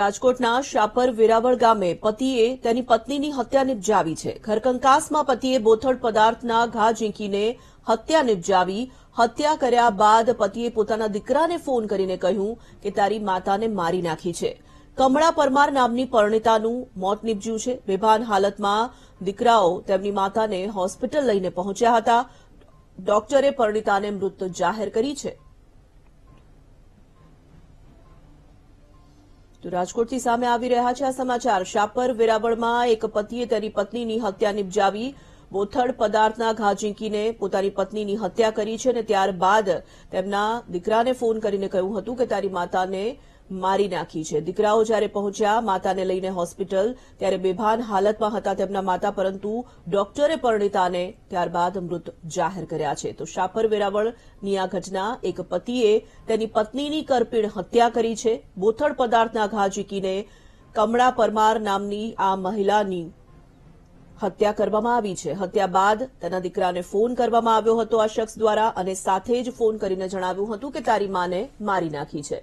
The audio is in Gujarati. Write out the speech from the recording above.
રાજકોટના શાપર વેરાવળ ગામે પતિએ તેની પત્નીની હત્યા નિપજાવી છે ઘરકંકાસમાં પતિએ બોથડ પદાર્થના ઘા ઝીંકીને હત્યા નિપજાવી હત્યા કર્યા બાદ પતિએ પોતાના દીકરાને ફોન કરીને કહ્યું કે તારી માતાને મારી નાખી છે કમળા પરમાર નામની પરણિતાનું મોત નિપજ્યું છે બેભાન હાલતમાં દીકરાઓ તેમની માતાને હોસ્પિટલ લઈને પહોંચ્યા હતા ડોક્ટરે પરણિતાને મૃત જાહેર કરી છે તો રાજકોટથી સામે આવી રહ્યા છે આ સમાચાર શાપર વેરાવળમાં એક પતિએ તેની પત્નીની હત્યા નિપજાવી બોથડ પદાર્થના ઘા ઝીંકીને પોતાની પત્નીની હત્યા કરી છે અને ત્યારબાદ તેમના દીકરાને ફોન કરીને કહ્યું હતું કે તારી માતાને મારી નાખી છે દીકરાઓ જ્યારે પહોંચ્યા માતાને લઈને હોસ્પિટલ ત્યારે બેભાન હાલતમાં હતા તેમના માતા પરંતુ ડોક્ટરે પરણિતાને ત્યારબાદ મૃત જાહેર કર્યા છે તો શાપર વેરાવળની આ ઘટના એક પતિએ તેની પત્નીની કરપીણ હત્યા કરી છે બોથડ પદાર્થના ઘા ઝીકીને કમળા પરમાર નામની આ મહિલાની હત્યા કરવામાં આવી છે હત્યા બાદ તેના દીકરાને ફોન કરવામાં આવ્યો હતો આ શખ્સ દ્વારા અને સાથે જ ફોન કરીને જણાવ્યું હતું કે તારી માને મારી નાખી છે